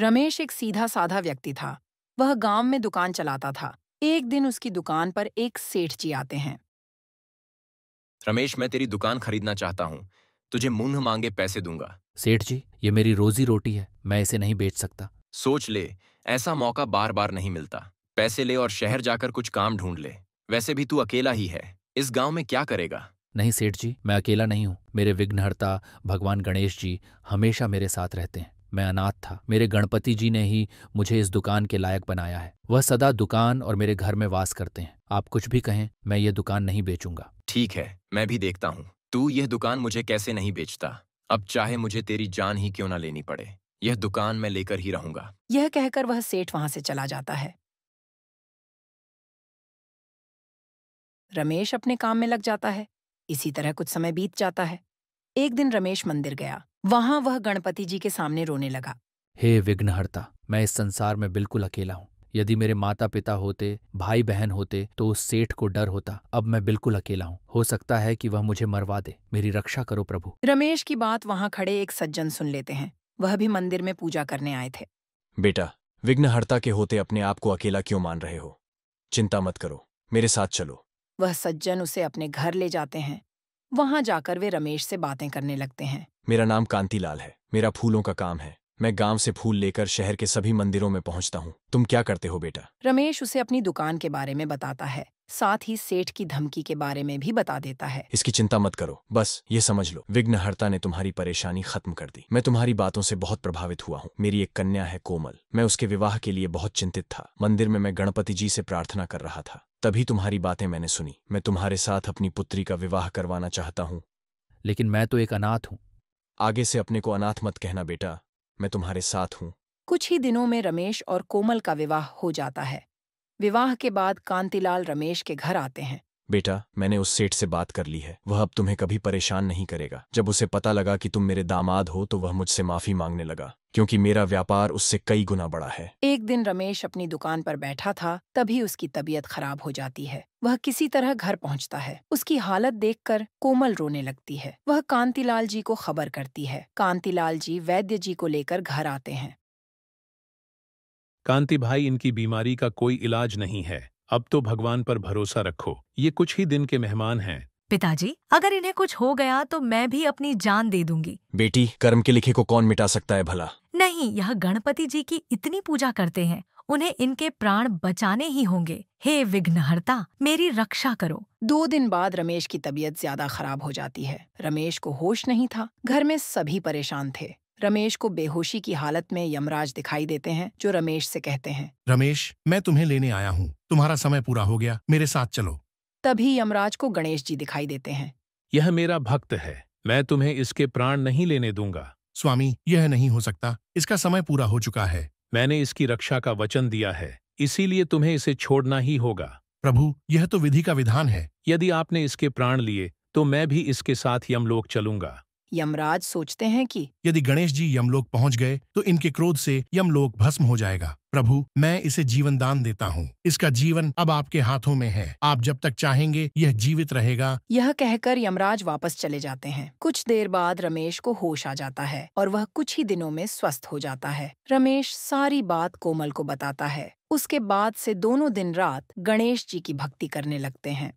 रमेश एक सीधा साधा व्यक्ति था वह गांव में दुकान चलाता था एक दिन उसकी दुकान पर एक सेठ जी आते हैं रमेश मैं तेरी दुकान खरीदना चाहता हूँ तुझे मुंह मांगे पैसे दूंगा सेठ जी ये मेरी रोजी रोटी है मैं इसे नहीं बेच सकता सोच ले ऐसा मौका बार बार नहीं मिलता पैसे ले और शहर जाकर कुछ काम ढूंढ ले वैसे भी तू अकेला ही है इस गांव में क्या करेगा नहीं सेठ जी मैं अकेला नहीं हूँ मेरे विघ्नहर्ता भगवान गणेश जी हमेशा मेरे साथ रहते हैं मैं अनाथ था मेरे गणपति जी ने ही मुझे इस दुकान के लायक बनाया है वह सदा दुकान और मेरे घर में वास करते हैं आप कुछ भी कहें मैं ये दुकान नहीं बेचूंगा ठीक है मैं भी देखता हूँ तू यह दुकान मुझे कैसे नहीं बेचता अब चाहे मुझे तेरी जान ही क्यों ना लेनी पड़े यह दुकान मैं लेकर ही रहूंगा यह कहकर वह सेठ वहां से चला जाता है रमेश अपने काम में लग जाता है इसी तरह कुछ समय बीत जाता है एक दिन रमेश मंदिर गया वहां वह गणपति जी के सामने रोने लगा हे विघ्नहर्ता मैं इस संसार में बिल्कुल अकेला हूँ यदि मेरे माता पिता होते भाई बहन होते तो उस सेठ को डर होता अब मैं बिल्कुल अकेला हूँ हो सकता है कि वह मुझे मरवा दे मेरी रक्षा करो प्रभु रमेश की बात वहाँ खड़े एक सज्जन सुन लेते हैं वह भी मंदिर में पूजा करने आए थे बेटा विघ्नहर्ता के होते अपने आप को अकेला क्यों मान रहे हो चिंता मत करो मेरे साथ चलो वह सज्जन उसे अपने घर ले जाते हैं वहां जाकर वे रमेश से बातें करने लगते हैं मेरा नाम कांतीलाल है मेरा फूलों का काम है मैं गांव से फूल लेकर शहर के सभी मंदिरों में पहुंचता हूँ तुम क्या करते हो बेटा रमेश उसे अपनी दुकान के बारे में बताता है साथ ही सेठ की धमकी के बारे में भी बता देता है इसकी चिंता मत करो बस ये समझ लो विघ्नहर्ता ने तुम्हारी परेशानी खत्म कर दी मैं तुम्हारी बातों से बहुत प्रभावित हुआ हूँ मेरी एक कन्या है कोमल मैं उसके विवाह के लिए बहुत चिंतित था मंदिर में मैं गणपति जी से प्रार्थना कर रहा था तभी तुम्हारी बातें मैंने सुनी मैं तुम्हारे साथ अपनी पुत्री का विवाह करवाना चाहता हूँ लेकिन मैं तो एक अनाथ हूँ आगे से अपने को अनाथ मत कहना बेटा मैं तुम्हारे साथ हूँ कुछ ही दिनों में रमेश और कोमल का विवाह हो जाता है विवाह के बाद कांतिलाल रमेश के घर आते हैं बेटा मैंने उस सेठ से बात कर ली है वह अब तुम्हें कभी परेशान नहीं करेगा जब उसे पता लगा कि तुम मेरे दामाद हो तो वह मुझसे माफी मांगने लगा क्योंकि मेरा व्यापार उससे कई गुना बड़ा है एक दिन रमेश अपनी दुकान पर बैठा था तभी उसकी तबीयत खराब हो जाती है वह किसी तरह घर पहुंचता है उसकी हालत देखकर कोमल रोने लगती है वह कांतिलाल जी को खबर करती है कांतिलाल जी वैद्य जी को लेकर घर आते हैं कांति भाई इनकी बीमारी का कोई इलाज नहीं है अब तो भगवान पर भरोसा रखो ये कुछ ही दिन के मेहमान हैं पिताजी अगर इन्हें कुछ हो गया तो मैं भी अपनी जान दे दूंगी बेटी कर्म के लिखे को कौन मिटा सकता है भला नहीं यह गणपति जी की इतनी पूजा करते हैं उन्हें इनके प्राण बचाने ही होंगे हे विघ्नहर्ता मेरी रक्षा करो दो दिन बाद रमेश की तबीयत ज्यादा खराब हो जाती है रमेश को होश नहीं था घर में सभी परेशान थे रमेश को बेहोशी की हालत में यमराज दिखाई देते हैं जो रमेश से कहते हैं रमेश मैं तुम्हें लेने आया हूँ तुम्हारा समय पूरा हो गया मेरे साथ चलो तभी यमराज को गणेश जी दिखाई देते हैं यह मेरा भक्त है मैं तुम्हें इसके प्राण नहीं लेने दूंगा स्वामी यह नहीं हो सकता इसका समय पूरा हो चुका है मैंने इसकी रक्षा का वचन दिया है इसीलिए तुम्हें इसे छोड़ना ही होगा प्रभु यह तो विधि का विधान है यदि आपने इसके प्राण लिए तो मैं भी इसके साथ यमलोक चलूंगा यमराज सोचते हैं कि यदि गणेश जी यमलोक पहुंच गए तो इनके क्रोध से यमलोक भस्म हो जाएगा प्रभु मैं इसे जीवन दान देता हूँ इसका जीवन अब आपके हाथों में है आप जब तक चाहेंगे यह जीवित रहेगा यह कहकर यमराज वापस चले जाते हैं कुछ देर बाद रमेश को होश आ जाता है और वह कुछ ही दिनों में स्वस्थ हो जाता है रमेश सारी बात कोमल को बताता है उसके बाद से दोनों दिन रात गणेश जी की भक्ति करने लगते हैं